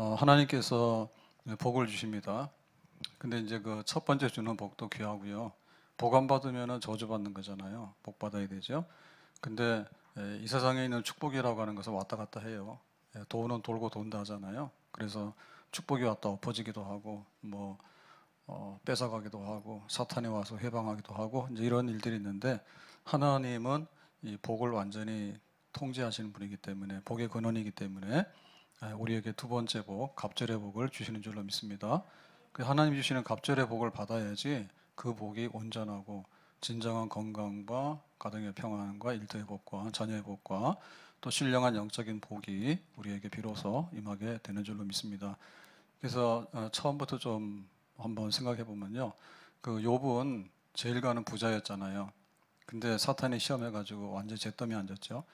어, 하나님께서 복을 주십니다. 근데 이제 그 첫 번째 주는 복도 귀하고요. 복 안 받으면 저주받는 거잖아요. 복 받아야 되죠. 근데 예, 이 세상에 있는 축복이라고 하는 것은 왔다 갔다 해요. 예, 돈은 돌고 돈다 하잖아요. 그래서 축복이 왔다 엎어지기도 하고 뭐 어, 뺏어가기도 하고 사탄이 와서 해방하기도 하고 이제 이런 일들이 있는데 하나님은 이 복을 완전히 통제하시는 분이기 때문에 복의 근원이기 때문에 예, 우리에게 두 번째 복, 갑절의 복을 주시는 줄로 믿습니다. 그 하나님 주시는 갑절의 복을 받아야지 그 복이 온전하고 진정한 건강과 가정의 평안과 일터의 복과 자녀의 복과 또 신령한 영적인 복이 우리에게 비로소 임하게 되는 줄로 믿습니다. 그래서 어, 처음부터 좀 한번 생각해 보면요. 그 욥은 제일 가는 부자였잖아요. 근데 사탄이 시험해 가지고 완전 잿더미 앉았죠.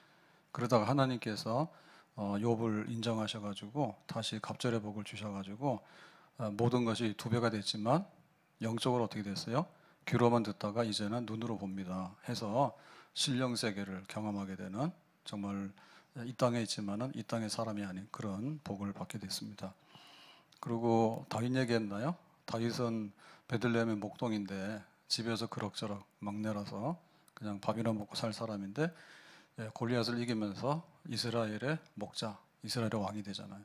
그러다가 하나님께서 욕을 어, 인정하셔가지고 다시 갑절의 복을 주셔가지고 어, 모든 것이 두 배가 됐지만 영적으로 어떻게 됐어요? 귀로만 듣다가 이제는 눈으로 봅니다. 해서 신령 세계를 경험하게 되는 정말 이 땅에 있지만은 이 땅의 사람이 아닌 그런 복을 받게 됐습니다. 그리고 다윗 얘기했나요? 다윗은 베들레헴의 목동인데 집에서 그럭저럭 막내라서 그냥 밥이나 먹고 살 사람인데 예, 골리앗을 이기면서 이스라엘의 목자, 이스라엘의 왕이 되잖아요.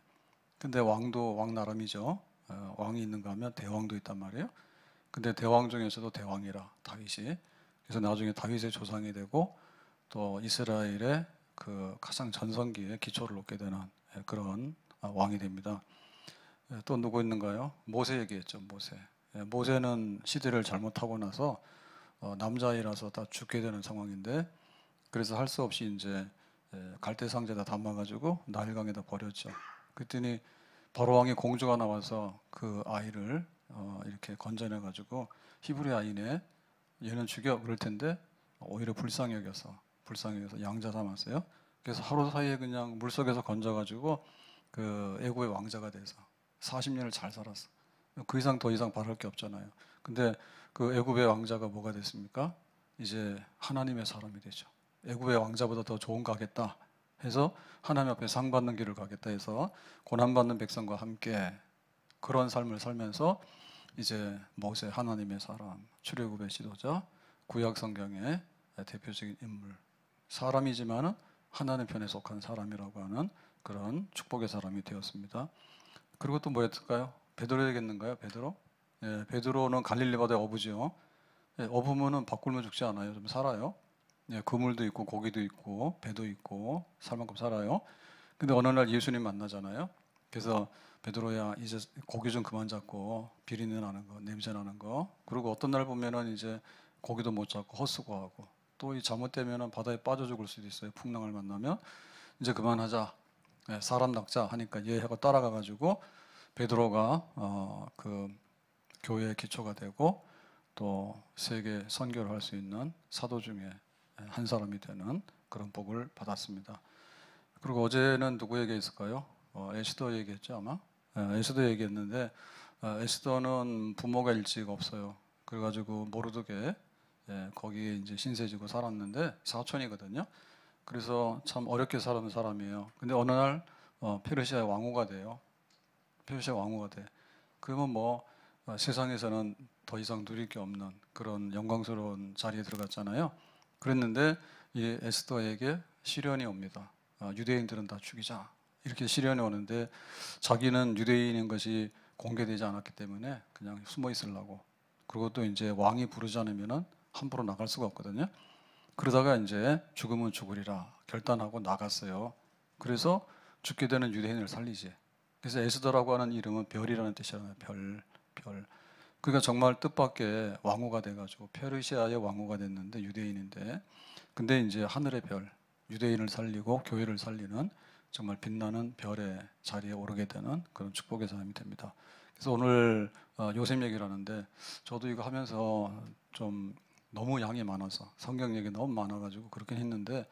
근데 왕도 왕 나름이죠. 어, 왕이 있는가 하면 대왕도 있단 말이에요. 근데 대왕 중에서도 대왕이라 다윗이 그래서 나중에 다윗의 조상이 되고 또 이스라엘의 그 가장 전성기에 기초를 놓게 되는 예, 그런 아, 왕이 됩니다. 예, 또 누구 있는가요? 모세 얘기했죠. 모세. 모세는 시대를 잘못하고 나서 어, 남자이라서 다 죽게 되는 상황인데 그래서 할 수 없이 이제 예, 갈대 상자에다 담아 가지고 나일강에다 버렸죠. 그랬더니 바로 왕의 공주가 나와서 그 아이를 어 이렇게 건져내 가지고 히브리 아이네 얘는 죽여 그럴 텐데 오히려 불쌍히 여겨서 불쌍히 여겨서 양자 삼았어요. 그래서 하루 사이에 그냥 물속에서 건져 가지고 그 애고의 왕자가 돼서 40년을 잘 살았어. 그 이상 더 이상 바랄 게 없잖아요. 근데 그 애굽의 왕자가 뭐가 됐습니까? 이제 하나님의 사람이 되죠. 애굽의 왕자보다 더 좋은 가겠다 해서 하나님 앞에 상 받는 길을 가겠다 해서 고난 받는 백성과 함께 그런 삶을 살면서 이제 모세 하나님의 사람 출애굽의 지도자 구약 성경의 대표적인 인물 사람이지만은 하나님 편에 속한 사람이라고 하는 그런 축복의 사람이 되었습니다. 그리고 또 뭐였을까요? 베드로에겠는가요? 베드로? 예, 베드로는 갈릴리 바다의 어부지요. 예, 어부면은 바꿀면 죽지 않아요. 좀 살아요. 예, 그물도 있고 고기도 있고 배도 있고 살 만큼 살아요. 근데 어느 날 예수님 만나잖아요. 그래서 베드로야 이제 고기 좀 그만 잡고 비린내 나는 거 냄새 나는 거 그리고 어떤 날 보면은 이제 고기도 못 잡고 헛수고하고 또 이 잘못되면은 바다에 빠져 죽을 수도 있어요 풍랑을 만나면 이제 그만하자 예, 사람 낚자 하니까 예하고 따라가 가지고 베드로가 어, 그 교회의 기초가 되고 또 세계 선교를 할 수 있는 사도 중에 한 사람이 되는 그런 복을 받았습니다. 그리고 어제는 누구에게 있을까요? 어, 에스더 얘기했죠 아마. 에, 예, 에스더 얘기했는데 에, 어, 에스더는 부모가 일찍 없어요. 그래가지고 모르드게 예, 거기에 이제 신세지고 살았는데 사촌이거든요. 그래서 참 어렵게 살은 사람이에요. 근데 어느 날 어, 페르시아의 왕후가 돼요. 페르시아 왕후가 돼. 그러면 뭐 어, 세상에서는 더 이상 누릴 게 없는 그런 영광스러운 자리에 들어갔잖아요. 그랬는데 이 에스더에게 시련이 옵니다. 아, 유대인들은 다 죽이자 이렇게 시련이 오는데 자기는 유대인인 것이 공개되지 않았기 때문에 그냥 숨어 있으려고 그리고 이제 왕이 부르지 않으면은 함부로 나갈 수가 없거든요. 그러다가 이제 죽으면 죽으리라 결단하고 나갔어요. 그래서 죽게 되는 유대인을 살리지. 그래서 에스더라고 하는 이름은 별이라는 뜻이잖아요. 별, 별. 그러니까 정말 뜻밖의 왕후가 돼가지고 페르시아의 왕후가 됐는데 유대인인데 근데 이제 하늘의 별 유대인을 살리고 교회를 살리는 정말 빛나는 별의 자리에 오르게 되는 그런 축복의 사람이 됩니다. 그래서 오늘 어, 요셉 얘기를 하는데 저도 이거 하면서 좀 너무 양이 많아서 성경 얘기 너무 많아가지고 그렇긴 했는데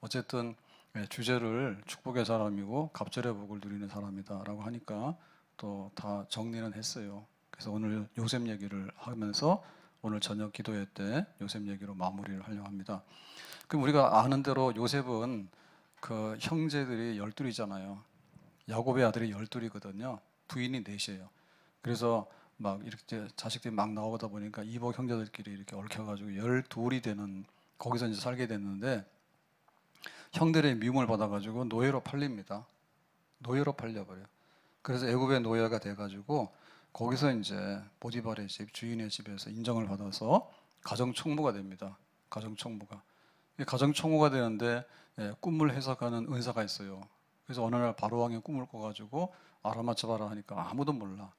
어쨌든 예, 주제를 축복의 사람이고 갑절의 복을 누리는 사람이다라고 하니까 또 다 정리는 했어요. 그래서 오늘 요셉 얘기를 하면서 오늘 저녁 기도회 때 요셉 얘기로 마무리를 하려고 합니다. 그럼 우리가 아는 대로 요셉은 그 형제들이 열둘이잖아요. 야곱의 아들이 열둘이거든요. 부인이 넷이에요. 그래서 막 이렇게 자식들이 막 나오다 보니까 이복 형제들끼리 이렇게 얽혀가지고 열둘이 되는 거기서 이제 살게 됐는데 형들의 미움을 받아가지고 노예로 팔립니다. 노예로 팔려버려. 그래서 애굽의 노예가 돼가지고 거기서 이제 보디바의집 주인의 집에서 인정을 받아서 가정총무가 됩니다. 가정총무가 가정총무가 되는데 예, 꿈을 해석하는 은사가 있어요. 그래서 어느 날 바로 왕의 꿈을 꿔가지고 알아맞혀봐라 하니까 아무도 몰라.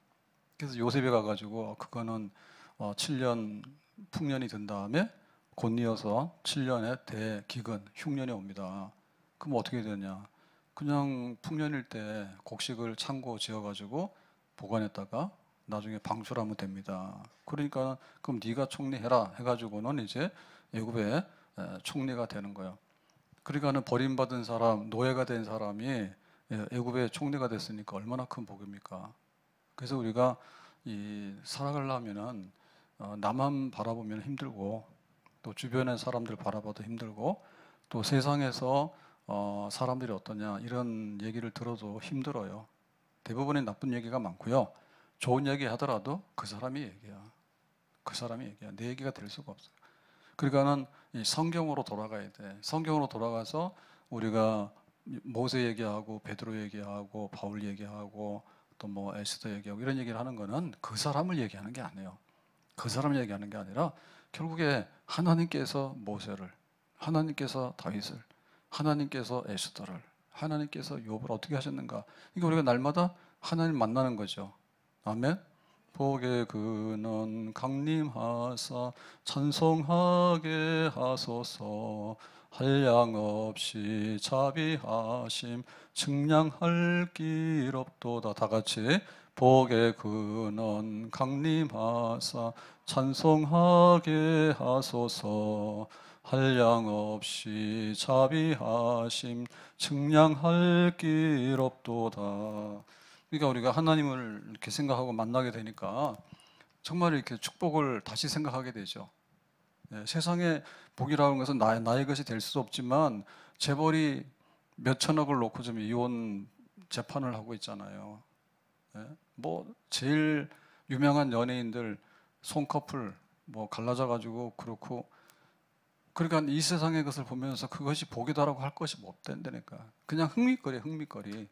그래서 요셉이 가가지고 어, 그거는 어, 7년 풍년이 된 다음에 곧 이어서 7년의 대기근 흉년이 옵니다. 그럼 어떻게 되냐? 그냥 풍년일 때 곡식을 창고 지어가지고 보관했다가 나중에 방출하면 됩니다. 그러니까 그럼 네가 총리해라 해가지고는 이제 애굽의 총리가 되는 거예요. 그러니까는 버림받은 사람, 노예가 된 사람이 애굽의 총리가 됐으니까 얼마나 큰 복입니까? 그래서 우리가 이 살아가려면은 어, 나만 바라보면 힘들고 또 주변의 사람들 바라봐도 힘들고 또 세상에서 어, 사람들이 어떠냐 이런 얘기를 들어도 힘들어요. 대부분의 나쁜 얘기가 많고요. 좋은 얘기 하더라도 그 사람이 얘기야. 그 사람이 얘기야. 내 얘기가 될 수가 없어요. 그러니까는 이 성경으로 돌아가야 돼. 성경으로 돌아가서 우리가 모세 얘기하고 베드로 얘기하고 바울 얘기하고 또 뭐 에스더 얘기하고 이런 얘기를 하는 거는 그 사람을 얘기하는 게 아니에요. 그 사람을 얘기하는 게 아니라 결국에 하나님께서 모세를 하나님께서 다윗을 하나님께서 에스더를 하나님께서 욥을 어떻게 하셨는가 이거 우리가 날마다 하나님 만나는 거죠. 아멘. 복의 근원 강림하사 찬송하게 하소서 한량 없이 자비하심 측량할 길 없도다 다 같이 복의 근원 강림하사 찬송하게 하소서 한량 없이 자비하심 측량할 길 없도다 그러니까 우리가 하나님을 이렇게 생각하고 만나게 되니까 정말 이렇게 축복을 다시 생각하게 되죠. 네, 예, 세상의 복이라는 것은 나의, 나의 것이 될 수도 없지만 재벌이 몇 천억을 놓고 좀 이혼 재판을 하고 있잖아요. 네, 뭐 제일 유명한 연예인들 손커플 뭐 갈라져 가지고 그렇고 그러니까 이 세상의 것을 보면서 그것이 복이다라고 할 것이 못 된다니까 그냥 흥미거리 흥미거리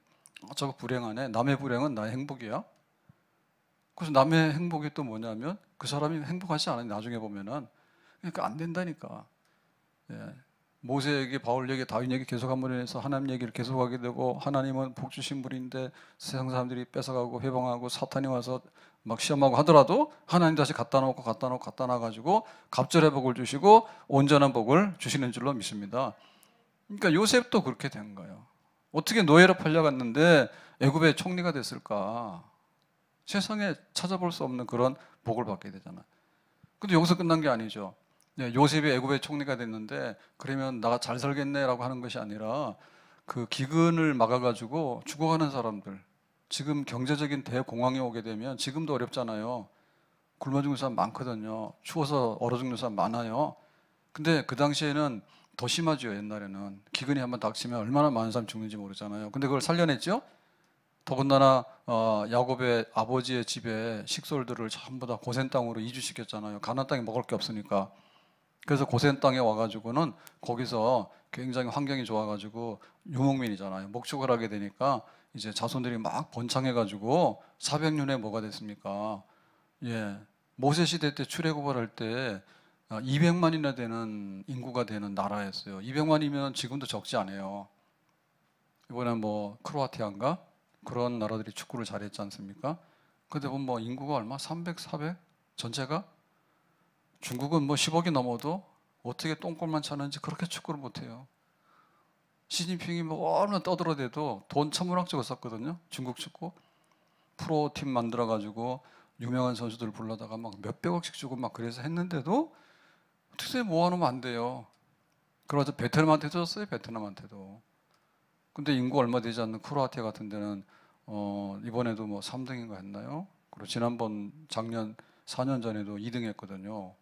아, 저거 불행하네. 남의 불행은 나의 행복이야. 그래서 남의 행복이 또 뭐냐면 그 사람이 행복하지 않으니 나중에 보면은 그러니까 안 된다니까. 예. 모세 얘기, 바울 얘기, 다윗 얘기 계속 한 번에서 하나님 얘기를 계속하게 되고 하나님은 복 주신 분인데 세상 사람들이 뺏어가고 회방하고 사탄이 와서 막 시험하고 하더라도 하나님 다시 갖다 놓고 갖다 놓고 갖다 놔가지고 갑절의 복을 주시고 온전한 복을 주시는 줄로 믿습니다. 그러니까 요셉도 그렇게 된 거예요. 어떻게 노예로 팔려갔는데 애굽의 총리가 됐을까? 세상에 찾아볼 수 없는 그런 복을 받게 되잖아요. 근데 여기서 끝난 게 아니죠. 네, 요셉이 애굽의 총리가 됐는데 그러면 나가 잘 살겠네라고 하는 것이 아니라 그 기근을 막아가지고 죽어가는 사람들 지금 경제적인 대공황이 오게 되면 지금도 어렵잖아요. 굶어 죽는 사람 많거든요. 추워서 얼어 죽는 사람 많아요. 근데 그 당시에는 더 심하죠 옛날에는 기근이 한번 닥치면 얼마나 많은 사람 죽는지 모르잖아요. 근데 그걸 살려냈죠. 더군다나 어, 야곱의 아버지의 집에 식솔들을 전부 다 고센 땅으로 이주시켰잖아요. 가나 땅에 먹을 게 없으니까. 그래서 고센 땅에 와가지고는 거기서 굉장히 환경이 좋아가지고 유목민이잖아요. 목축을 하게 되니까 이제 자손들이 막 번창해가지고 400년에 뭐가 됐습니까? 예, 모세 시대 때 출애굽을 할때 200만이나 어, 되는 인구가 되는 나라였어요. 200만이면 지금도 적지 않아요. 이번에 뭐 크로아티아인가 그런 나라들이 축구를 잘했지 않습니까? 그때 보면 뭐 인구가 얼마? 300, 400 전체가 중국은 뭐 10억이 넘어도 어떻게 똥골만 차는지 그렇게 축구를 못해요. 시진핑이 뭐 얼마나 떠들어대도 돈 천문학적으로 썼거든요. 중국 축구 프로 팀 만들어 가지고 유명한 선수들 불러다가 막 몇백억씩 주고 막 그래서 했는데도 틀에 모아놓으면 안 돼요. 그러자 베트남한테 줬어요, 베트남한테도. 근데 인구 얼마 되지 않는 크로아티아 같은 데는 어, 이번에도 뭐 3등인가 했나요? 그리고 지난번 작년 4년 전에도 2등 했거든요.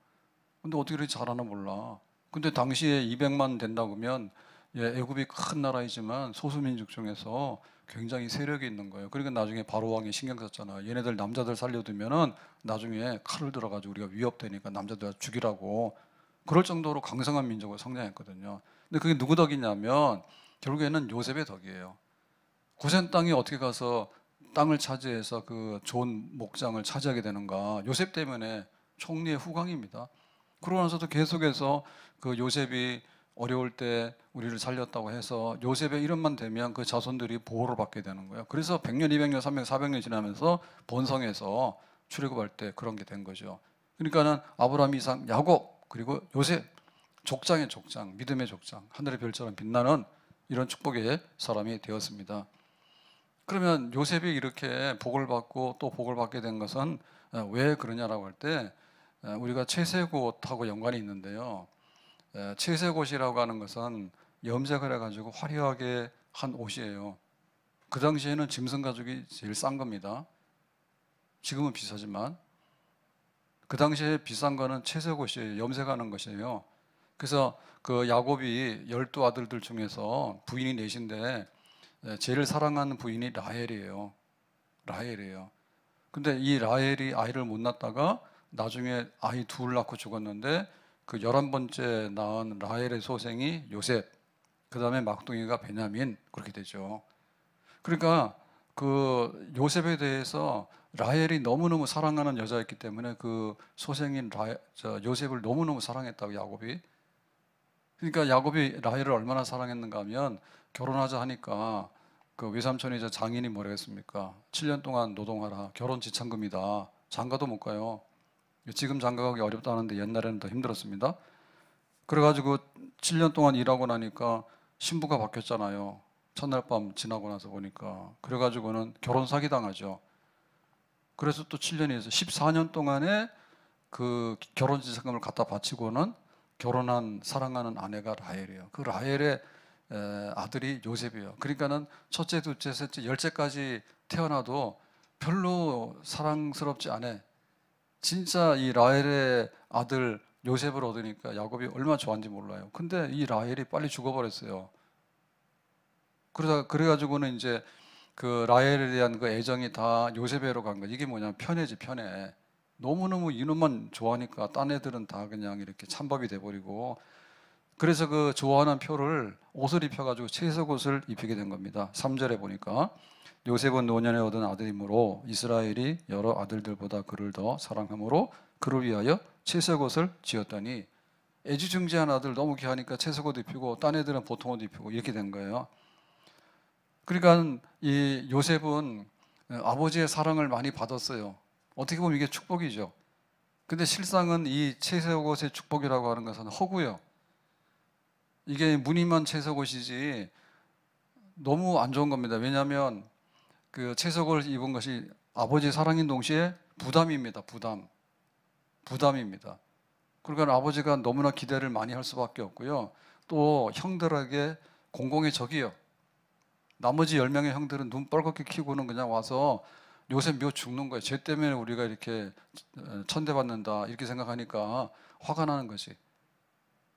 근데 어떻게 이렇게 잘하나 몰라. 근데 당시에 200만 된다고 하면 예, 애굽이 큰 나라이지만 소수민족 중에서 굉장히 세력이 있는 거예요. 그러니까 나중에 바로왕이 신경 썼잖아. 얘네들 남자들 살려두면은 나중에 칼을 들어가지고 우리가 위협되니까 남자들 죽이라고 그럴 정도로 강성한 민족으로 성장했거든요. 근데 그게 누구 덕이냐면 결국에는 요셉의 덕이에요. 고센 땅이 어떻게 가서 땅을 차지해서 그 좋은 목장을 차지하게 되는가? 요셉 때문에 총리의 후광입니다. 그러면서도 계속해서 그 요셉이 어려울 때 우리를 살렸다고 해서 요셉의 이름만 되면 그 자손들이 보호를 받게 되는 거예요. 그래서 100년, 200년, 300년, 400년 지나면서 본성에서 출애굽할 때 그런 게 된 거죠. 그러니까는 아브라함 이상 야곱 그리고 요셉 족장의 족장, 믿음의 족장, 하늘의 별처럼 빛나는 이런 축복의 사람이 되었습니다. 그러면 요셉이 이렇게 복을 받고 또 복을 받게 된 것은 왜 그러냐라고 할 때 우리가 채색옷하고 연관이 있는데요. 채색옷이라고 하는 것은 염색을 해가지고 화려하게 한 옷이에요. 그 당시에는 짐승 가죽이 제일 싼 겁니다. 지금은 비싸지만 그 당시에 비싼 거는 채색 옷이 염색하는 것이에요. 그래서 그 야곱이 열두 아들들 중에서 부인이 넷인데 예, 제일 사랑하는 부인이 라헬이에요. 라헬이에요. 근데 이 라헬이 아이를 못 낳다가 나중에 아이 둘 낳고 죽었는데 그 열한 번째 낳은 라헬의 소생이 요셉, 그 다음에 막둥이가 베냐민 그렇게 되죠. 그러니까 그 요셉에 대해서 라헬이 너무너무 사랑하는 여자였기 때문에 그 소생인 라, 요셉을 너무너무 사랑했다고 야곱이. 그러니까 야곱이 라헬을 얼마나 사랑했는가 하면 결혼하자 하니까 그 외삼촌이 저 장인이 뭐라겠습니까? 7년 동안 노동하라. 결혼 지참금이다. 장가도 못 가요. 지금 장가 가기 어렵다는데 옛날에는 더 힘들었습니다. 그래가지고 7년 동안 일하고 나니까 신부가 바뀌었잖아요. 첫날 밤 지나고 나서 보니까. 그래가지고는 결혼 사기 당하죠. 그래서 또 7년에서 14년 동안에 그 결혼 식상금을 갖다 바치고는 결혼한 사랑하는 아내가 라헬이에요. 그 라헬의 아들이 요셉이에요. 그러니까는 첫째, 둘째, 셋째, 열째까지 태어나도 별로 사랑스럽지 않아. 진짜 이 라헬의 아들 요셉을 얻으니까 야곱이 얼마나 좋아하는지 몰라요. 근데 이 라헬이 빨리 죽어버렸어요. 그러다 그래가지고는 이제 그 라헬에 대한 그 애정이 다 요셉에로 간 거. 이게 뭐냐면 편애지 편애. 너무너무 이놈만 좋아하니까 딴 애들은 다 그냥 이렇게 찬밥이 돼버리고 그래서 그 좋아하는 표를 옷을 입혀가지고 채색 옷을 입히게 된 겁니다. 3절에 보니까 요셉은 노년에 얻은 아들이므로 이스라엘이 여러 아들들보다 그를 더 사랑함으로 그를 위하여 채색 옷을 지었더니 애지중지한 아들 너무 귀하니까 채색 옷 입히고 딴 애들은 보통 옷 입히고 이렇게 된 거예요. 그러니까 이 요셉은 어, 아버지의 사랑을 많이 받았어요. 어떻게 보면 이게 축복이죠. 근데 실상은 이 채색옷의 축복이라고 하는 것은 허구요 이게 무늬만 채색옷이지 너무 안 좋은 겁니다. 왜냐하면 그 채색옷을 입은 것이 아버지 사랑인 동시에 부담입니다. 부담, 부담입니다. 그러니까 아버지가 너무나 기대를 많이 할 수밖에 없고요. 또 형들에게 공공의 적이요. 나머지 10명의 형들은 눈 뻘겋게 키고는 그냥 와서 요새 묘 죽는 거야쟤 때문에 우리가 이렇게 어, 천대받는다 이렇게 생각하니까 화가 나는 거지.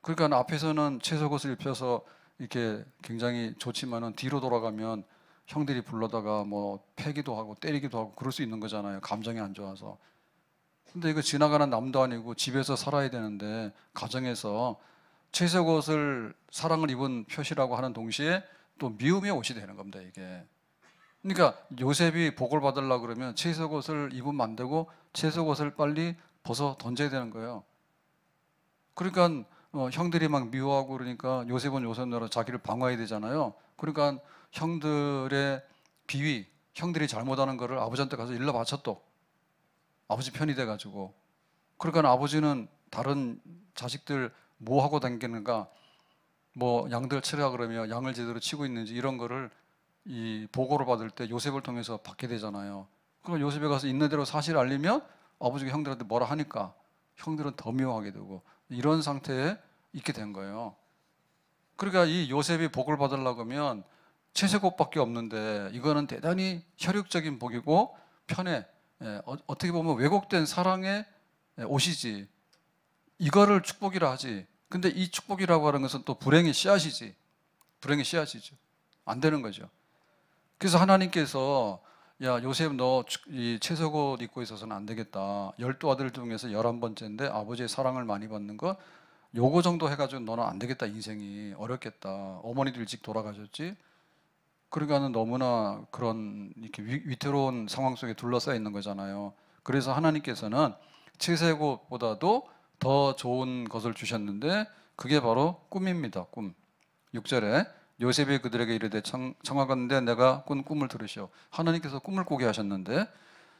그러니까 앞에서는 채소옷을 입혀서 이렇게 굉장히 좋지만은 뒤로 돌아가면 형들이 불러다가 뭐 패기도 하고 때리기도 하고 그럴 수 있는 거잖아요. 감정이 안 좋아서. 근데 이거 지나가는 남도 아니고 집에서 살아야 되는데 가정에서 채색옷을 사랑을 입은 표시라고 하는 동시에 또 미움의 옷이 되는 겁니다, 이게. 그러니까 요셉이 복을 받으려고 그러면 채색 옷을 입으면 안 되고 채색 옷을 빨리 벗어 던져야 되는 거예요. 그러니까 어, 형들이 막 미워하고 그러니까 요셉은 요셉대로 자기를 방어해야 되잖아요. 그러니까 형들의 비위, 형들이 잘못하는 거를 아버지한테 가서 일러 바쳤또 아버지 편이 돼가지고 그러니까 아버지는 다른 자식들 뭐 하고 당기는가 뭐 양들 치라 그러면 양을 제대로 치고 있는지 이런 거를 이 보고를 받을 때 요셉을 통해서 받게 되잖아요. 그럼 요셉에 가서 있는 대로 사실 알리면 아버지가 형들한테 뭐라 하니까 형들은 더 미워하게 되고 이런 상태에 있게 된 거예요. 그러니까 이 요셉이 복을 받으려고 하면 채색옷밖에 없는데 이거는 대단히 혈육적인 복이고 편애 예, 어, 떻게 보면 왜곡된 사랑의 예, 옷이지 이거를 축복이라 하지 근데 이 축복이라고 하는 것은 또 불행의 씨앗이지. 불행의 씨앗이죠. 안 되는 거죠. 그래서 하나님께서 야 요셉 너이 채색옷 입고 있어서는 안 되겠다. 열두 아들 중에서 열한 번째인데 아버지의 사랑을 많이 받는 것 요거 정도 해가지고 너는 안 되겠다 인생이 어렵겠다. 어머니도 일찍 돌아가셨지. 그러니까는 너무나 그런 이렇게 위, 태로운 상황 속에 둘러싸여 있는 거잖아요. 그래서 하나님께서는 채색옷보다도 더 좋은 것을 주셨는데 그게 바로 꿈입니다. 꿈. 6절에 요셉이 그들에게 이르되 청, 청하건대 내가 꾼 꿈을 들으시오. 하나님께서 꿈을 꾸게 하셨는데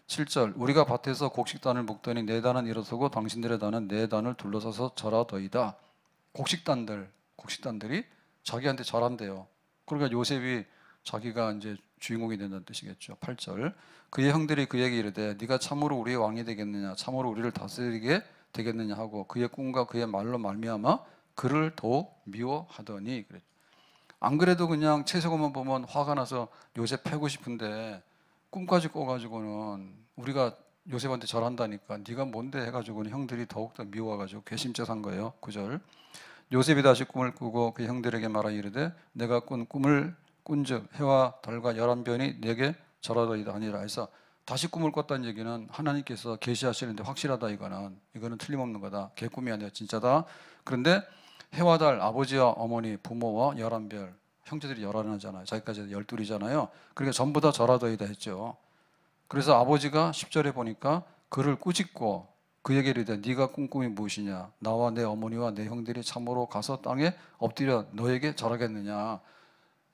7절 우리가 밭에서 곡식단을 묶더니 네 단은 일어서고 당신들의 단은 네 단을 둘러서서 절하더이다. 곡식단들 곡식단들이 자기한테 절한대요. 그러니까 요셉이 자기가 이제 주인공이 된다는 뜻이겠죠. 8절 그의 형들이 그에게 이르되 네가 참으로 우리의 왕이 되겠느냐 참으로 우리를 다스리게 되겠느냐 하고 그의 꿈과 그의 말로 말미암아 그를 더욱 미워하더니 그랬죠. 안 그래도 그냥 채소고만 보면 화가 나서 요셉 패고 싶은데 꿈까지 꿔가지고는 우리가 요셉한테 절한다니까 네가 뭔데 해가지고는 형들이 더욱더 미워가지고 괘씸죄 산 거예요. 구절 그 요셉이 다시 꿈을 꾸고 그 형들에게 말하 이르되 내가 꾼 꿈을 꾼 즉 해와 달과 열한 변이 내게 절하더이다 아니라 해서 다시 꿈을 꿨다는 얘기는 하나님께서 계시하시는데 확실하다 이거는 이거는 틀림없는 거다 개꿈이 아니라 진짜다 그런데 해와 달 아버지와 어머니 부모와 열한별 형제들이 열하나잖아요 자기까지 열둘이잖아요 그러니까 전부 다 절하더이다 했죠 그래서 아버지가 10절에 보니까 그를 꾸짖고 그에게 이르되 네가 꿈 꿈이 무엇이냐 나와 내 어머니와 내 형들이 참으로 가서 땅에 엎드려 너에게 절하겠느냐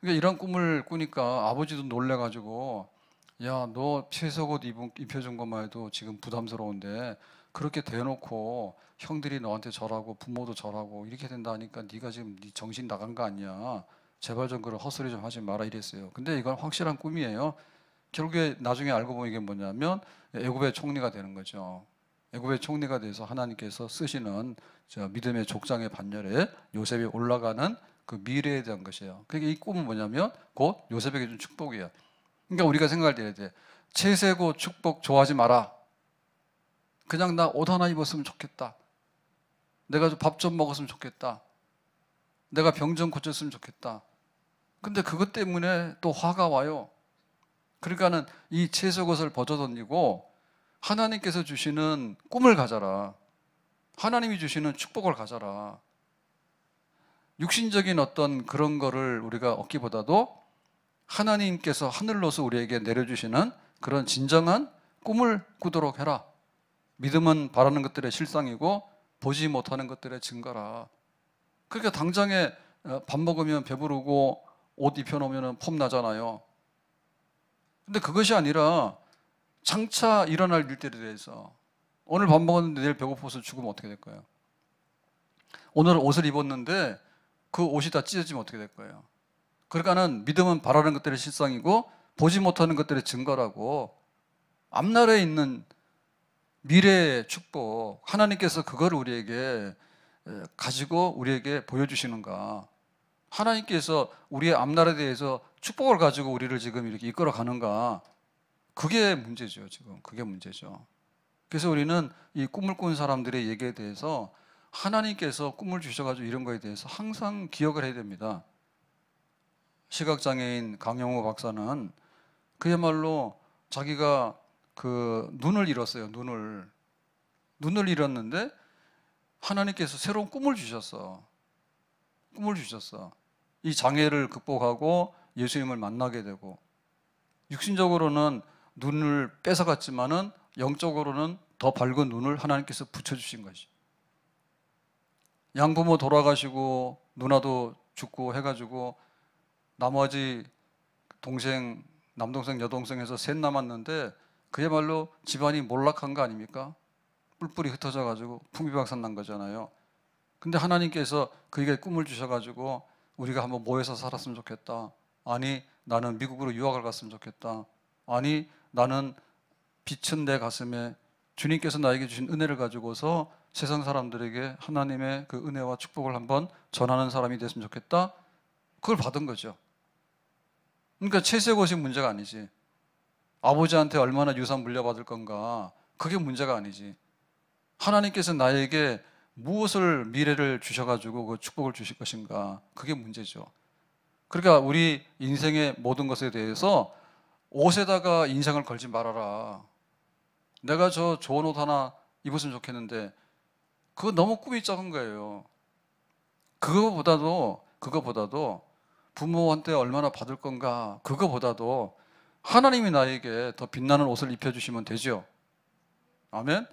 그러니까 이런 꿈을 꾸니까 아버지도 놀래가지고 야, 너 피해석옷 입은, 입혀준 것만 해도 지금 부담스러운데 그렇게 대놓고 형들이 너한테 절하고 부모도 절하고 이렇게 된다니까 네가 지금 네 정신 나간 거 아니야. 제발 좀 그런 헛소리 좀 하지 마라 이랬어요. 근데 이건 확실한 꿈이에요. 결국에 나중에 알고 보니 이게 뭐냐면 애굽의 총리가 되는 거죠. 애굽의 총리가 돼서 하나님께서 쓰시는 믿음의 족장의 반열에 요셉이 올라가는 그 미래에 대한 것이에요. 그게이 꿈은 뭐냐면 곧 요셉에게 준 축복이에요. 그러니까 우리가 생각할 때 이제 채세고 축복 좋아하지 마라. 그냥 나 옷 하나 입었으면 좋겠다. 내가 밥 좀 먹었으면 좋겠다. 내가 병 좀 고쳤으면 좋겠다. 근데 그것 때문에 또 화가 와요. 그러니까는 이 채색옷을 벗어던지고 하나님께서 주시는 꿈을 가져라. 하나님이 주시는 축복을 가져라. 육신적인 어떤 그런 거를 우리가 얻기보다도 하나님께서 하늘로서 우리에게 내려주시는 그런 진정한 꿈을 꾸도록 해라. 믿음은 바라는 것들의 실상이고 보지 못하는 것들의 증거라. 그러니까 당장에 어, 밥 먹으면 배부르고 옷 입혀놓으면 폼 나잖아요. 근데 그것이 아니라 장차 일어날 일들에 대해서 오늘 밥 먹었는데 내일 배고파서 죽으면 어떻게 될까요 오늘 옷을 입었는데 그 옷이 다 찢어지면 어떻게 될까요 그러니까는 믿음은 바라는 것들의 실상이고 보지 못하는 것들의 증거라고 앞날에 있는 미래의 축복 하나님께서 그걸 우리에게 가지고 우리에게 보여주시는가 하나님께서 우리의 앞날에 대해서 축복을 가지고 우리를 지금 이렇게 이끌어 가는가 그게 문제죠 지금 그게 문제죠 그래서 우리는 이 꿈을 꾸는 사람들의 얘기에 대해서 하나님께서 꿈을 주셔가지고 이런 거에 대해서 항상 기억을 해야 됩니다 시각장애인 강영호 박사는 그야말로 자기가 그 눈을 잃었어요. 눈을 눈을 잃었는데 하나님께서 새로운 꿈을 주셨어. 꿈을 주셨어. 이 장애를 극복하고 예수님을 만나게 되고 육신적으로는 눈을 뺏어갔지만은 영적으로는 더 밝은 눈을 하나님께서 붙여주신 거지. 양부모 돌아가시고 누나도 죽고 해가지고 나머지 동생 남동생 여동생에서 셋 남았는데 그야말로 집안이 몰락한 거 아닙니까? 뿔뿔이 흩어져 가지고 풍비박산 난 거잖아요. 근데 하나님께서 그에게 꿈을 주셔 가지고 우리가 한번 모여서 살았으면 좋겠다. 아니 나는 미국으로 유학을 갔으면 좋겠다. 아니 나는 빛은 내 가슴에 주님께서 나에게 주신 은혜를 가지고서 세상 사람들에게 하나님의 그 은혜와 축복을 한번 전하는 사람이 됐으면 좋겠다. 그걸 받은 거죠. 그러니까 채색 옷이 문제가 아니지. 아버지한테 얼마나 유산 물려받을 건가. 그게 문제가 아니지. 하나님께서 나에게 무엇을 미래를 주셔가지고 그 축복을 주실 것인가. 그게 문제죠. 그러니까 우리 인생의 모든 것에 대해서 옷에다가 인생을 걸지 말아라. 내가 저 좋은 옷 하나 입었으면 좋겠는데 그거 너무 꿈이 작은 거예요. 그거보다도 그거보다도 부모한테 얼마나 받을 건가 그거보다도 하나님이 나에게 더 빛나는 옷을 입혀주시면 되죠. 아멘.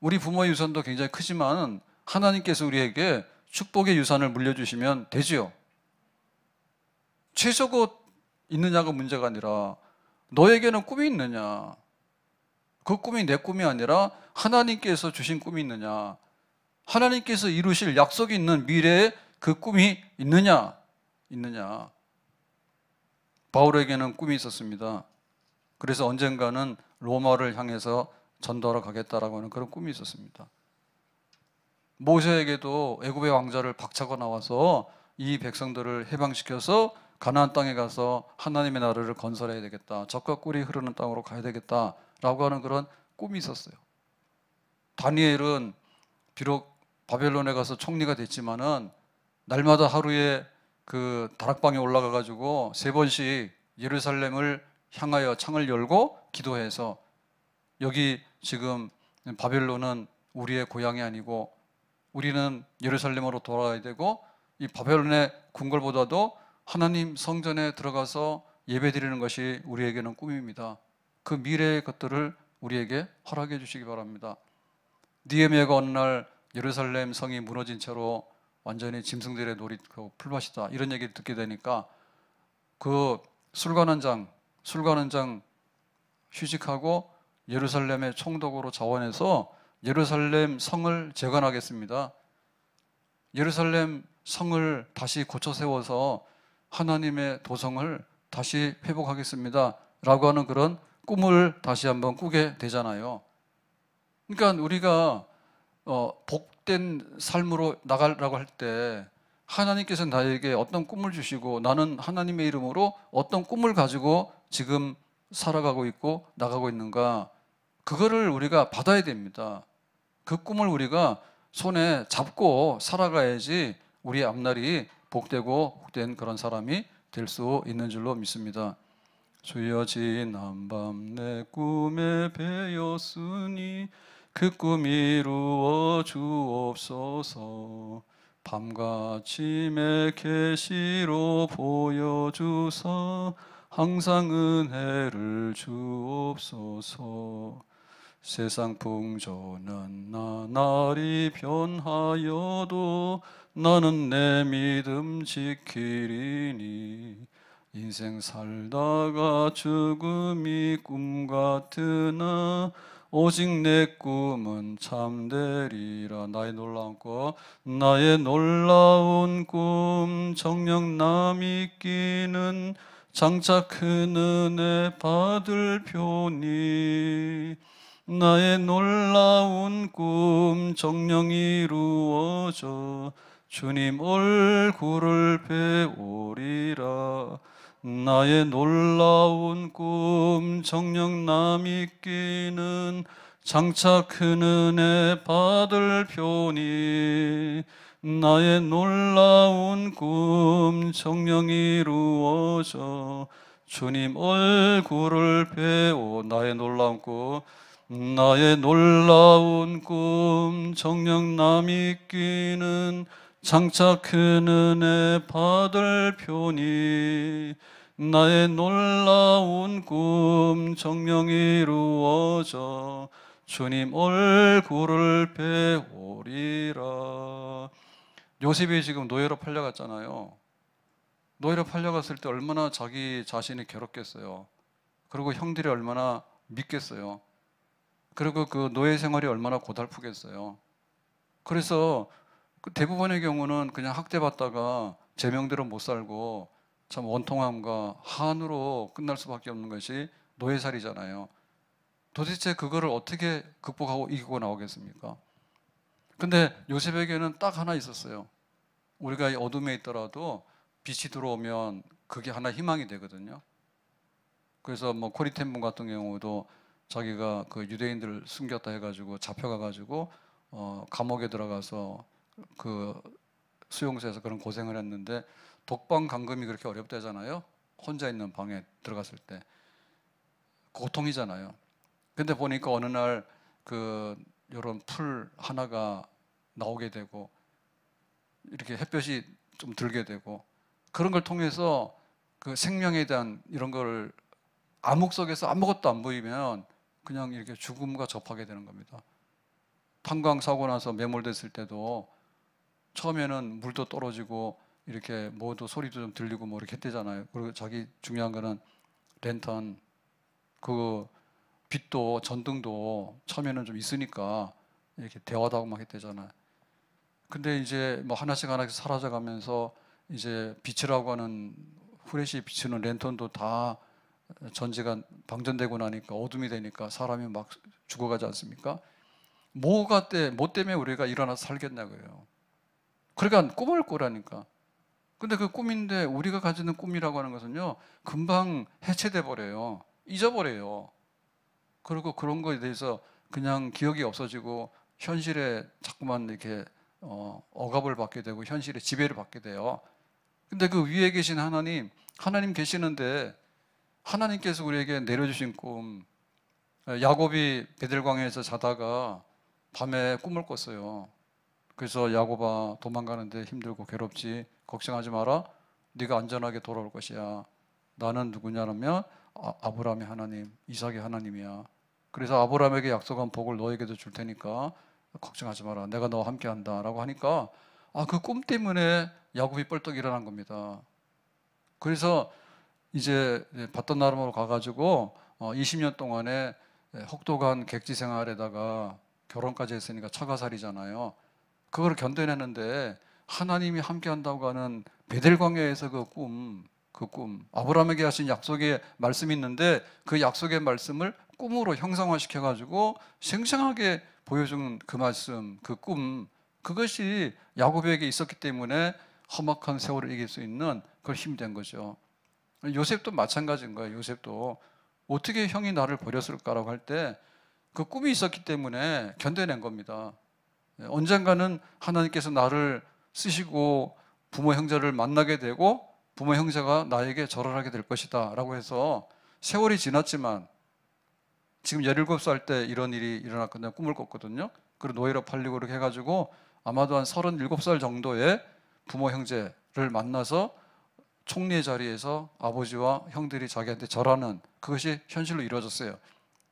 우리 부모의 유산도 굉장히 크지만 하나님께서 우리에게 축복의 유산을 물려주시면 되지요. 최소고 있느냐가 문제가 아니라 너에게는 꿈이 있느냐. 그 꿈이 내 꿈이 아니라 하나님께서 주신 꿈이 있느냐. 하나님께서 이루실 약속이 있는 미래에 그 꿈이 있느냐. 있느냐. 바울에게는 꿈이 있었습니다. 그래서 언젠가는 로마를 향해서 전도하러 가겠다라고 하는 그런 꿈이 있었습니다. 모세에게도 애굽의 왕자를 박차고 나와서 이 백성들을 해방시켜서 가나안 땅에 가서 하나님의 나라를 건설해야 되겠다. 적과 꿀이 흐르는 땅으로 가야 되겠다라고 하는 그런 꿈이 있었어요. 다니엘은 비록 바벨론에 가서 총리가 됐지만은 날마다 하루에 그 다락방에 올라가 가지고 세 번씩 예루살렘을 향하여 창을 열고 기도해서 여기 지금 바벨론은 우리의 고향이 아니고 우리는 예루살렘으로 돌아가야 되고 이 바벨론의 궁궐보다도 하나님 성전에 들어가서 예배드리는 것이 우리에게는 꿈입니다. 그 미래의 것들을 우리에게 허락해 주시기 바랍니다. 니에미아가 어느 날 예루살렘 성이 무너진 채로 완전히 짐승들의 놀이 그 풀밭이다 이런 얘기를 듣게 되니까 그 술관 원장 술관 원장 휴직하고 예루살렘의 총독으로 자원해서 예루살렘 성을 재건하겠습니다. 예루살렘 성을 다시 고쳐 세워서 하나님의 도성을 다시 회복하겠습니다. 라고 하는 그런 꿈을 다시 한번 꾸게 되잖아요. 그러니까 우리가 어, 복, 복된 삶으로 나가라고 할 때 하나님께서 나에게 어떤 꿈을 주시고 나는 하나님의 이름으로 어떤 꿈을 가지고 지금 살아가고 있고 나가고 있는가 그거를 우리가 받아야 됩니다. 그 꿈을 우리가 손에 잡고 살아가야지 우리 앞날이 복되고 복된 그런 사람이 될 수 있는 줄로 믿습니다. 주여 지난 밤 내 꿈에 배였으니 그 꿈이 루어 주옵소서 밤같침의 계시로 보여주사 항상 은혜를 주옵소서 세상 풍조는 나날이 변하여도 나는 내 믿음 지키리니 인생 살다가 죽음이 꿈 같으나 오직 내 꿈은 참되리라 나의 놀라운 꿈 나의 놀라운 꿈 정녕 남이 끼는 장차 큰 은혜 받을 표니 나의 놀라운 꿈 정녕 이루어져 주님 얼굴을 배우리라 나의 놀라운 꿈 정령남이 끼는 장차 큰 은혜 받을 표니 나의 놀라운 꿈 정령이 이루어져 주님 얼굴을 배워 나의 놀라운 꿈 나의 놀라운 꿈 정령남이 끼는 장차 큰 은혜 받을 편이 나의 놀라운 꿈 정명이 루어져 주님 얼굴을 배우리라 요셉이 지금 노예로 팔려갔잖아요 노예로 팔려갔을 때 얼마나 자기 자신이 괴롭겠어요 그리고 형들이 얼마나 믿겠어요 그리고 그 노예 생활이 얼마나 고달프겠어요 그래서 그 대부분의 경우는 그냥 학대받다가 제명대로 못 살고 참 원통함과 한으로 끝날 수밖에 없는 것이 노예살이잖아요. 도대체 그거를 어떻게 극복하고 이기고 나오겠습니까? 근데 요셉에게는 딱 하나 있었어요. 우리가 어둠에 있더라도 빛이 들어오면 그게 하나 희망이 되거든요. 그래서 뭐 코리텐분 같은 경우도 자기가 그 유대인들을 숨겼다 해가지고 잡혀가가지고 어 감옥에 들어가서 그 수용소에서 그런 고생을 했는데 독방 감금이 그렇게 어렵다잖아요 혼자 있는 방에 들어갔을 때 고통이잖아요. 근데 보니까 어느 날 그 이런 풀 하나가 나오게 되고 이렇게 햇볕이 좀 들게 되고 그런 걸 통해서 그 생명에 대한 이런 걸 암흑 속에서 아무것도 안 보이면 그냥 이렇게 죽음과 접하게 되는 겁니다. 탄광 사고 나서 매몰됐을 때도 처음에는 물도 떨어지고 이렇게 뭐도 소리도 좀 들리고 뭐 이렇게 했대잖아요. 그리고 자기 중요한 거는 랜턴 그 빛도 전등도 처음에는 좀 있으니까 이렇게 대화도 하고 막 했대잖아요. 근데 이제 뭐 하나씩 하나씩 사라져가면서 이제 빛이라고 하는 후레쉬 비치는 랜턴도 다 전지가 방전되고 나니까 어둠이 되니까 사람이 막 죽어가지 않습니까? 뭐가 때, 뭐 때문에 우리가 일어나서 살겠냐고요. 그러니까 꿈을 꾸라니까. 근데 그 꿈인데 우리가 가지는 꿈이라고 하는 것은요, 금방 해체돼 버려요. 잊어버려요. 그리고 그런 거에 대해서 그냥 기억이 없어지고 현실에 자꾸만 이렇게 어, 억압을 받게 되고 현실에 지배를 받게 돼요. 근데 그 위에 계신 하나님, 하나님 계시는데 하나님께서 우리에게 내려주신 꿈, 야곱이 베들광에서 자다가 밤에 꿈을 꿨어요. 그래서 야곱아 도망가는데 힘들고 괴롭지 걱정하지 마라. 네가 안전하게 돌아올 것이야. 나는 누구냐면 아, 브라함의 하나님, 이삭의 하나님이야. 그래서 아브라함에게 약속한 복을 너에게도 줄 테니까 걱정하지 마라. 내가 너와 함께한다라고 하니까 아 그 꿈 때문에 야곱이 뻘떡 일어난 겁니다. 그래서 이제 봤던 나름으로 가가지고 20년 어, 동안에 혹독한 객지 생활에다가 결혼까지 했으니까 처가살이잖아요. 그걸 견뎌내는데 하나님이 함께 한다고 하는 베델 광야에서 그 꿈, 그 꿈, 아브라함에게 하신 약속의 말씀이 있는데 그 약속의 말씀을 꿈으로 형상화시켜 가지고 생생하게 보여준 그 말씀, 그 꿈, 그것이 야곱에게 있었기 때문에 험악한 세월을 이길 수 있는 그 힘이 된 거죠. 요셉도 마찬가지인 거예요. 요셉도 어떻게 형이 나를 버렸을까라고 할 때 그 꿈이 있었기 때문에 견뎌낸 겁니다. 예, 언젠가는 하나님께서 나를 쓰시고 부모 형제를 만나게 되고 부모 형제가 나에게 절을 하게 될 것이다 라고 해서 세월이 지났지만 지금 17살 때 이런 일이 일어났거든요 꿈을 꿨거든요 그리고 노예로 팔리고 이렇게 해가지고 아마도 한 37살 정도의 부모 형제를 만나서 총리의 자리에서 아버지와 형들이 자기한테 절하는 그것이 현실로 이루어졌어요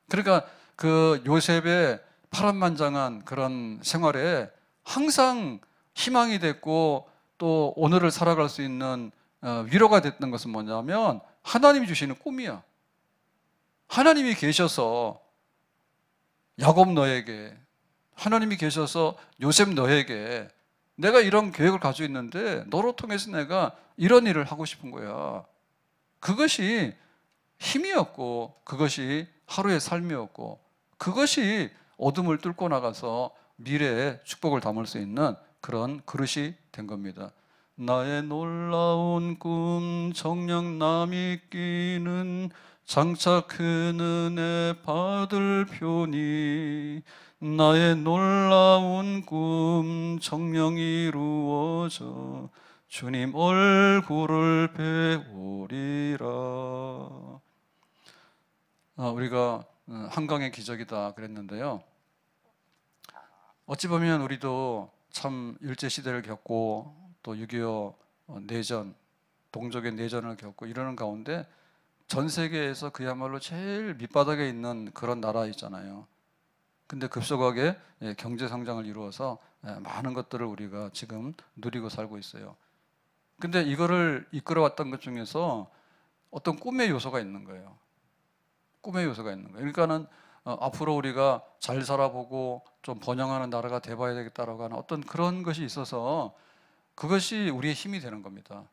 그러니까 그 요셉의 파란만장한 그런 생활에 항상 희망이 됐고 또 오늘을 살아갈 수 있는 어, 위로가 됐던 것은 뭐냐면 하나님이 주시는 꿈이야. 하나님이 계셔서 야곱 너에게 하나님이 계셔서 요셉 너에게 내가 이런 계획을 가지고 있는데 너로 통해서 내가 이런 일을 하고 싶은 거야. 그것이 힘이었고 그것이 하루의 삶이었고 그것이 어둠을 뚫고 나가서 미래에 축복을 담을 수 있는 그런 그릇이 된 겁니다. 나의 놀라운 꿈 정령남이 끼는 장차 큰 은혜 받을 편이 나의 놀라운 꿈 정령 이루어져 주님 얼굴을 배우리라 아, 우리가 어, 한강의 기적이다 그랬는데요 어찌 보면 우리도 참 일제 시대를 겪고 또 6.25 내전 동족의 내전을 겪고 이러는 가운데 전 세계에서 그야말로 제일 밑바닥에 있는 그런 나라있잖아요 근데 급속하게 예, 경제 성장을 이루어서 예, 많은 것들을 우리가 지금 누리고 살고 있어요. 근데 이거를 이끌어왔던 것 중에서 어떤 꿈의 요소가 있는 거예요. 꿈의 요소가 있는 거예요. 그러니까는 어, 앞으로 우리가 잘 살아보고 좀 번영하는 나라가 돼봐야 되겠다라고 하는 어떤 그런 것이 있어서 그것이 우리의 힘이 되는 겁니다.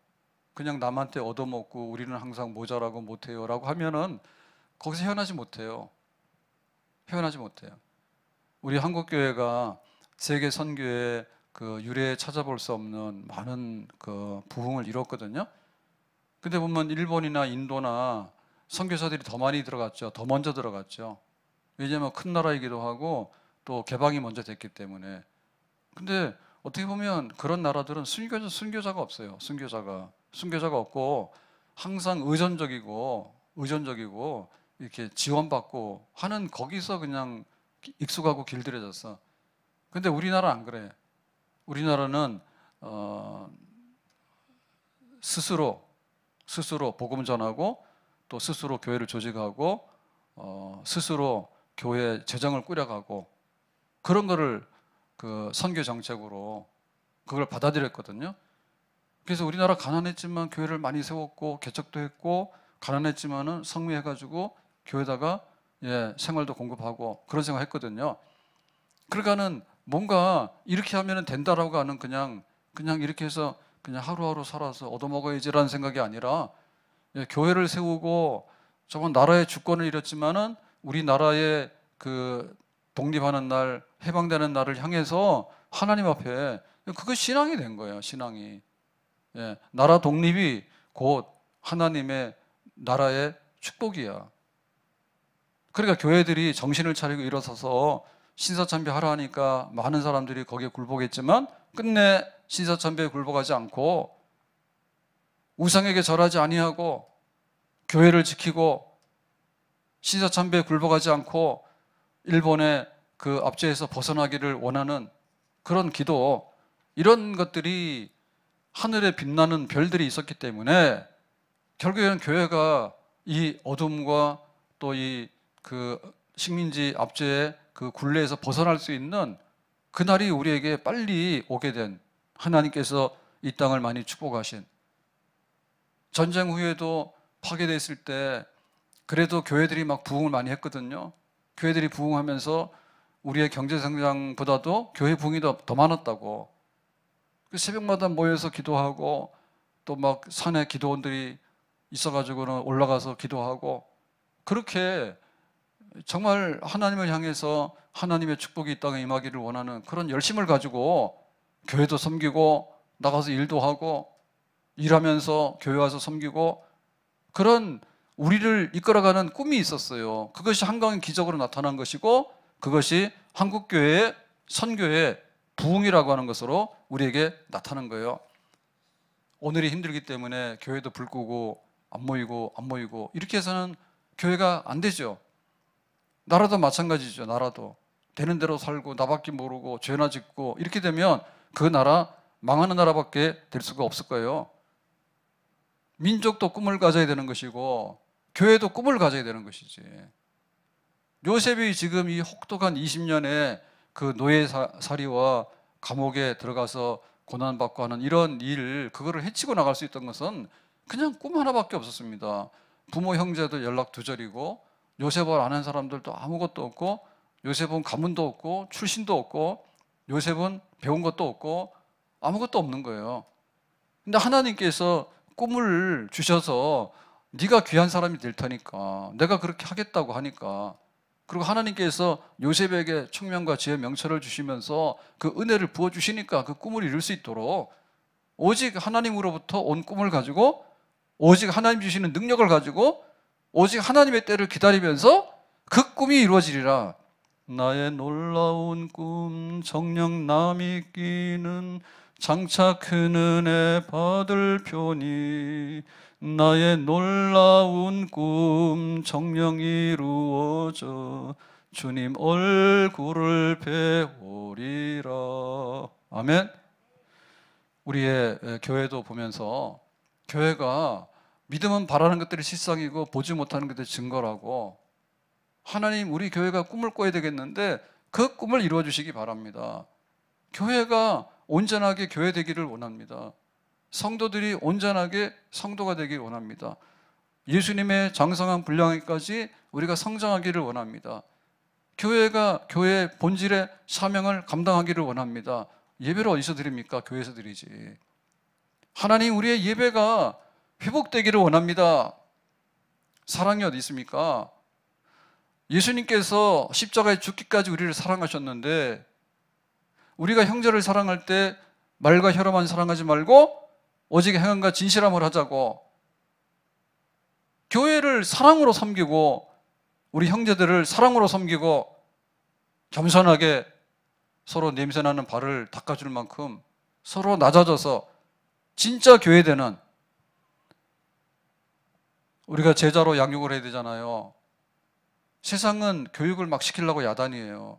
그냥 남한테 얻어먹고 우리는 항상 모자라고 못해요라고 하면은 거기서 헤어나지 못해요. 헤어나지 못해요. 우리 한국 교회가 세계 선교의 그 유래에 찾아볼 수 없는 많은 그 부흥을 이뤘거든요. 근데 보면 일본이나 인도나 선교사들이 더 많이 들어갔죠. 더 먼저 들어갔죠. 왜냐하면 뭐 큰 나라이기도 하고 또 개방이 먼저 됐기 때문에. 근데 어떻게 보면 그런 나라들은 순교자 순교자가 없어요. 순교자가 순교자가 없고 항상 의존적이고 의존적이고 이렇게 지원받고 하는 거기서 그냥 익숙하고 길들여졌어. 근데 우리나라 안 그래. 우리나라는 어, 스스로 스스로 복음 전하고 또 스스로 교회를 조직하고 어, 스스로 교회 재정을 꾸려가고 그런 거를 그 선교 정책으로 그걸 받아들였거든요. 그래서 우리나라 가난했지만 교회를 많이 세웠고 개척도 했고 가난했지만은 성미해가지고 교회다가 예, 생활도 공급하고 그런 생각 했거든요. 그러니까는 뭔가 이렇게 하면 된다라고 하는 그냥 그냥 이렇게 해서 그냥 하루하루 살아서 얻어먹어야지라는 생각이 아니라 예, 교회를 세우고 저번 나라의 주권을 잃었지만은 우리나라의 그 독립하는 날, 해방되는 날을 향해서 하나님 앞에 그거 신앙이 된 거예요. 신앙이 예, 나라 독립이 곧 하나님의 나라의 축복이야. 그러니까 교회들이 정신을 차리고 일어서서 신사참배 하라 하니까 많은 사람들이 거기에 굴복했지만 끝내 신사참배에 굴복하지 않고 우상에게 절하지 아니하고 교회를 지키고 신사참배에 굴복하지 않고 일본의 그 압제에서 벗어나기를 원하는 그런 기도 이런 것들이 하늘에 빛나는 별들이 있었기 때문에 결국에는 교회가 이 어둠과 또 이 그 식민지 압제의 그 굴레에서 벗어날 수 있는 그날이 우리에게 빨리 오게 된 하나님께서 이 땅을 많이 축복하신 전쟁 후에도 파괴됐을 때 그래도 교회들이 막 부흥을 많이 했거든요. 교회들이 부흥하면서 우리의 경제 성장보다도 교회 부흥이 더, 더 많았다고. 그 새벽마다 모여서 기도하고 또 막 산에 기도원들이 있어가지고는 올라가서 기도하고 그렇게 정말 하나님을 향해서 하나님의 축복이 이 땅에 임하기를 원하는 그런 열심을 가지고 교회도 섬기고 나가서 일도 하고 일하면서 교회 와서 섬기고 그런 우리를 이끌어가는 꿈이 있었어요. 그것이 한강의 기적으로 나타난 것이고 그것이 한국교회의 선교의 부흥이라고 하는 것으로 우리에게 나타난 거예요. 오늘이 힘들기 때문에 교회도 불 끄고 안 모이고 안 모이고 이렇게 해서는 교회가 안 되죠. 나라도 마찬가지죠. 나라도 되는 대로 살고 나밖에 모르고 죄나 짓고 이렇게 되면 그 나라 망하는 나라밖에 될 수가 없을 거예요. 민족도 꿈을 가져야 되는 것이고 교회도 꿈을 가져야 되는 것이지. 요셉이 지금 이 혹독한 20년의 그 노예 살이와 감옥에 들어가서 고난받고 하는 이런 일, 그거를 헤치고 나갈 수 있던 것은 그냥 꿈 하나밖에 없었습니다. 부모 형제도 연락 두절이고 요셉을 아는 사람들도 아무것도 없고 요셉은 가문도 없고 출신도 없고 요셉은 배운 것도 없고 아무것도 없는 거예요. 근데 하나님께서 꿈을 주셔서 네가 귀한 사람이 될 테니까 내가 그렇게 하겠다고 하니까 그리고 하나님께서 요셉에게 청명과 지혜 명철을 주시면서 그 은혜를 부어 주시니까 그 꿈을 이룰 수 있도록 오직 하나님으로부터 온 꿈을 가지고 오직 하나님 주시는 능력을 가지고 오직 하나님의 때를 기다리면서 그 꿈이 이루어지리라. 나의 놀라운 꿈 정령 남이 끼는 장차 큰 은혜 받을 편이 나의 놀라운 꿈 정령 이루어져 주님 얼굴을 배우리라 아멘 우리의 교회도 보면서 교회가 믿음은 바라는 것들이 실상이고 보지 못하는 것들이 증거라고 하나님 우리 교회가 꿈을 꿔야 되겠는데 그 꿈을 이루어 주시기 바랍니다 교회가 온전하게 교회 되기를 원합니다. 성도들이 온전하게 성도가 되길 원합니다. 예수님의 장성한 분량까지 우리가 성장하기를 원합니다. 교회가 교회의 본질의 사명을 감당하기를 원합니다. 예배를 어디서 드립니까? 교회에서 드리지. 하나님 우리의 예배가 회복되기를 원합니다. 사랑이 어디 있습니까? 예수님께서 십자가에 죽기까지 우리를 사랑하셨는데 우리가 형제를 사랑할 때 말과 혀로만 사랑하지 말고 오직 행함과 진실함을 하자고 교회를 사랑으로 섬기고 우리 형제들을 사랑으로 섬기고 겸손하게 서로 냄새나는 발을 닦아줄 만큼 서로 낮아져서 진짜 교회되는 우리가 제자로 양육을 해야 되잖아요. 세상은 교육을 막 시키려고 야단이에요.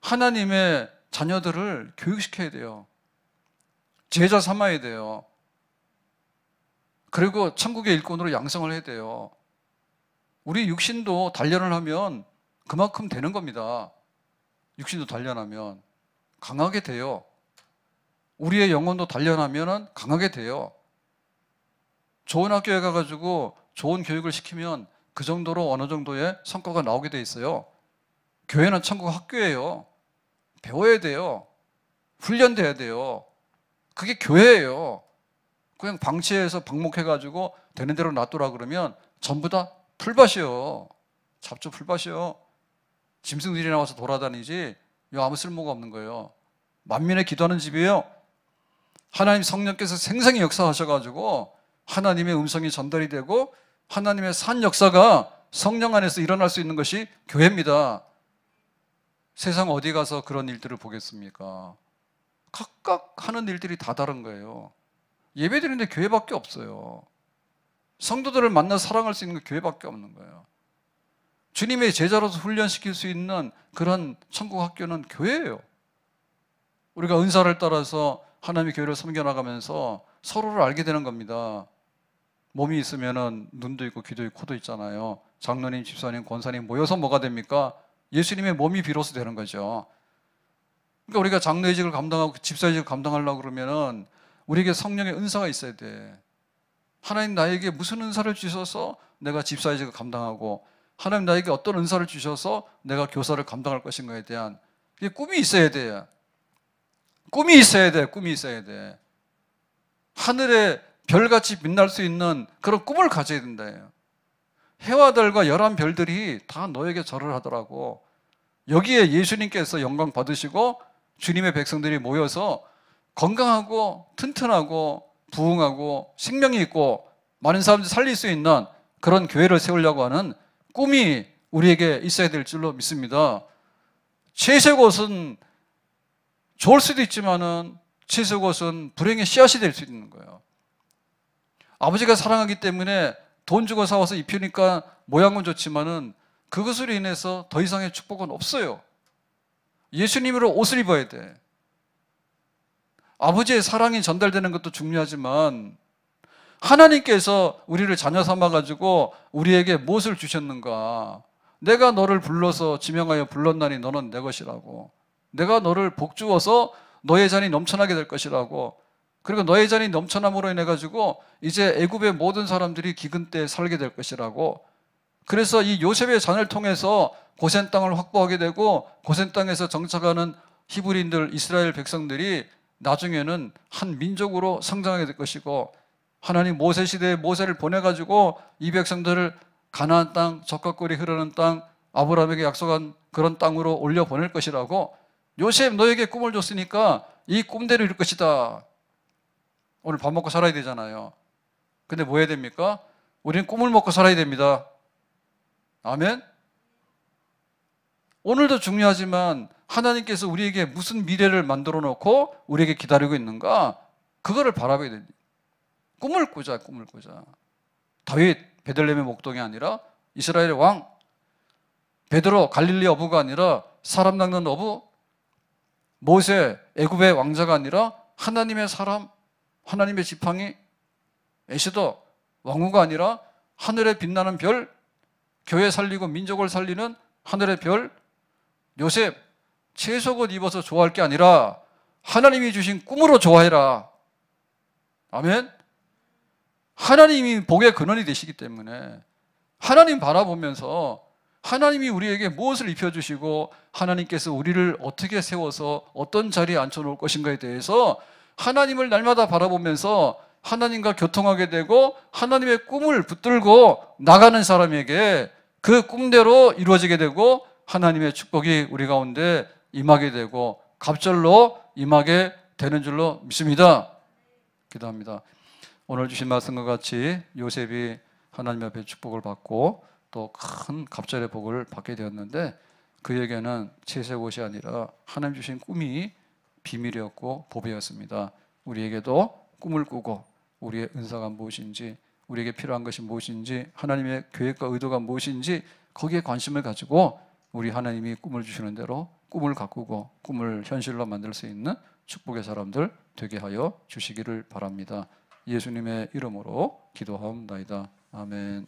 하나님의 자녀들을 교육시켜야 돼요. 제자 삼아야 돼요. 그리고 천국의 일꾼으로 양성을 해야 돼요. 우리 육신도 단련을 하면 그만큼 되는 겁니다. 육신도 단련하면 강하게 돼요. 우리의 영혼도 단련하면 강하게 돼요. 좋은 학교에 가가지고 좋은 교육을 시키면 그 정도로 어느 정도의 성과가 나오게 돼 있어요. 교회는 천국 학교예요. 배워야 돼요. 훈련돼야 돼요. 그게 교회예요. 그냥 방치해서 방목해가지고 되는 대로 놔두라 그러면 전부 다 풀밭이요. 잡초 풀밭이요. 짐승들이 나와서 돌아다니지 이거 아무 쓸모가 없는 거예요. 만민의 기도하는 집이에요. 하나님 성령께서 생생히 역사하셔가지고 하나님의 음성이 전달이 되고 하나님의 산 역사가 성령 안에서 일어날 수 있는 것이 교회입니다. 세상 어디 가서 그런 일들을 보겠습니까? 각각 하는 일들이 다 다른 거예요. 예배 드리는데 교회밖에 없어요. 성도들을 만나 사랑할 수 있는 게 교회밖에 없는 거예요. 주님의 제자로서 훈련시킬 수 있는 그런 천국 학교는 교회예요. 우리가 은사를 따라서 하나님의 교회를 섬겨나가면서 서로를 알게 되는 겁니다. 몸이 있으면 눈도 있고 귀도 있고 코도 있잖아요. 장로님, 집사님, 권사님 모여서 뭐가 됩니까? 예수님의 몸이 비로소 되는 거죠. 그러니까 우리가 장례직을 감당하고 집사직을 감당하려고 그러면은 우리에게 성령의 은사가 있어야 돼. 하나님 나에게 무슨 은사를 주셔서 내가 집사직을 감당하고 하나님 나에게 어떤 은사를 주셔서 내가 교사를 감당할 것인가에 대한 꿈이 있어야 돼. 꿈이 있어야 돼. 꿈이 있어야 돼. 하늘에 별같이 빛날 수 있는 그런 꿈을 가져야 된다. 해와 달과 열한 별들이 다 너에게 절을 하더라고. 여기에 예수님께서 영광 받으시고 주님의 백성들이 모여서 건강하고 튼튼하고 부흥하고 생명이 있고 많은 사람들이 살릴 수 있는 그런 교회를 세우려고 하는 꿈이 우리에게 있어야 될 줄로 믿습니다. 채색 옷은 좋을 수도 있지만은 채색 옷은 불행의 씨앗이 될 수 있는 거예요. 아버지가 사랑하기 때문에 돈 주고 사와서 입히니까 모양은 좋지만은 그것으로 인해서 더 이상의 축복은 없어요. 예수님으로 옷을 입어야 돼. 아버지의 사랑이 전달되는 것도 중요하지만 하나님께서 우리를 자녀 삼아 가지고 우리에게 무엇을 주셨는가? 내가 너를 불러서 지명하여 불렀나니 너는 내 것이라고. 내가 너를 복주어서 너의 잔이 넘쳐나게 될 것이라고. 그리고 그러니까 너의 잔이 넘쳐남으로 인해 가지고 이제 애굽의 모든 사람들이 기근 때 살게 될 것이라고. 그래서 이 요셉의 잔을 통해서 고센 땅을 확보하게 되고 고센 땅에서 정착하는 히브리인들 이스라엘 백성들이 나중에는 한 민족으로 성장하게 될 것이고 하나님 모세 시대에 모세를 보내 가지고 이 백성들을 가나안 땅, 적각골이 흐르는 땅, 아브라함에게 약속한 그런 땅으로 올려 보낼 것이라고 요셉 너에게 꿈을 줬으니까 이 꿈대로 이룰 것이다. 오늘 밥 먹고 살아야 되잖아요. 근데 뭐 해야 됩니까? 우리는 꿈을 먹고 살아야 됩니다. 아멘? 오늘도 중요하지만 하나님께서 우리에게 무슨 미래를 만들어 놓고 우리에게 기다리고 있는가? 그거를 바라봐야 됩니다. 꿈을 꾸자, 꿈을 꾸자. 다윗, 베들레헴의 목동이 아니라 이스라엘의 왕, 베드로, 갈릴리 어부가 아니라 사람 낚는 어부, 모세, 애굽의 왕자가 아니라 하나님의 사람, 하나님의 지팡이 에시도 왕후가 아니라 하늘에 빛나는 별 교회 살리고 민족을 살리는 하늘의 별 요셉 채소옷 입어서 좋아할 게 아니라 하나님이 주신 꿈으로 좋아해라. 아멘. 하나님이 복의 근원이 되시기 때문에 하나님 바라보면서 하나님이 우리에게 무엇을 입혀주시고 하나님께서 우리를 어떻게 세워서 어떤 자리에 앉혀놓을 것인가에 대해서 하나님을 날마다 바라보면서 하나님과 교통하게 되고 하나님의 꿈을 붙들고 나가는 사람에게 그 꿈대로 이루어지게 되고 하나님의 축복이 우리 가운데 임하게 되고 갑절로 임하게 되는 줄로 믿습니다. 기도합니다. 오늘 주신 말씀과 같이 요셉이 하나님 앞에 축복을 받고 또 큰 갑절의 복을 받게 되었는데 그에게는 채색 옷이 아니라 하나님 주신 꿈이 비밀이었고 보배였습니다. 우리에게도 꿈을 꾸고 우리의 은사가 무엇인지 우리에게 필요한 것이 무엇인지 하나님의 계획과 의도가 무엇인지 거기에 관심을 가지고 우리 하나님이 꿈을 주시는 대로 꿈을 가꾸고 꿈을 현실로 만들 수 있는 축복의 사람들 되게 하여 주시기를 바랍니다. 예수님의 이름으로 기도하옵나이다. 아멘.